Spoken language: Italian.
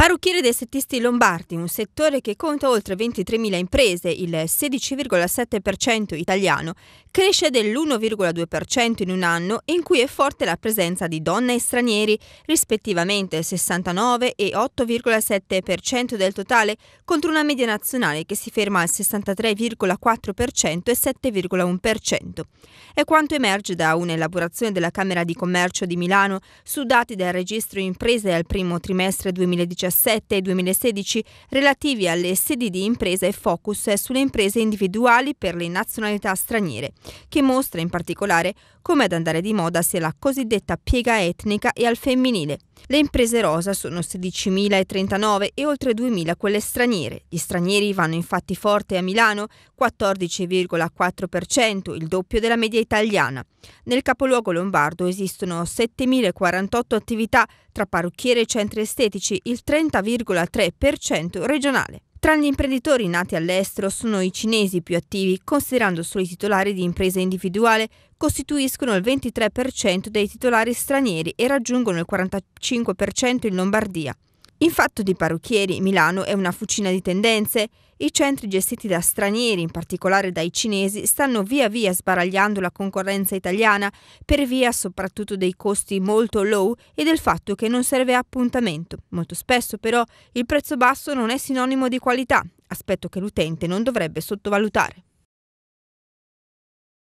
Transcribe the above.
Parrucchiere dei settisti lombardi, un settore che conta oltre 23.000 imprese, il 16,7% italiano, cresce dell'1,2% in un anno in cui è forte la presenza di donne e stranieri, rispettivamente il 69 e 8,7% del totale, contro una media nazionale che si ferma al 63,4% e 7,1%. È quanto emerge da un'elaborazione della Camera di Commercio di Milano su dati del registro imprese al primo trimestre 2017 2017 e 2016 relativi alle sedi di impresa e focus sulle imprese individuali per le nazionalità straniere, che mostra in particolare come ad andare di moda sia la cosiddetta piega etnica e al femminile, le imprese rosa sono 16.039 e oltre 2.000 quelle straniere. Gli stranieri vanno infatti forte a Milano, 14,4%, il doppio della media italiana. Nel capoluogo lombardo esistono 7.048 attività tra parrucchiere e centri estetici, il 30,3% regionale. Tra gli imprenditori nati all'estero sono i cinesi più attivi, considerando solo i titolari di impresa individuale, costituiscono il 23% dei titolari stranieri e raggiungono il 45% in Lombardia. In fatto di parrucchieri, Milano è una fucina di tendenze. I centri gestiti da stranieri, in particolare dai cinesi, stanno via via sbaragliando la concorrenza italiana per via soprattutto dei costi molto low e del fatto che non serve appuntamento. Molto spesso però il prezzo basso non è sinonimo di qualità, aspetto che l'utente non dovrebbe sottovalutare.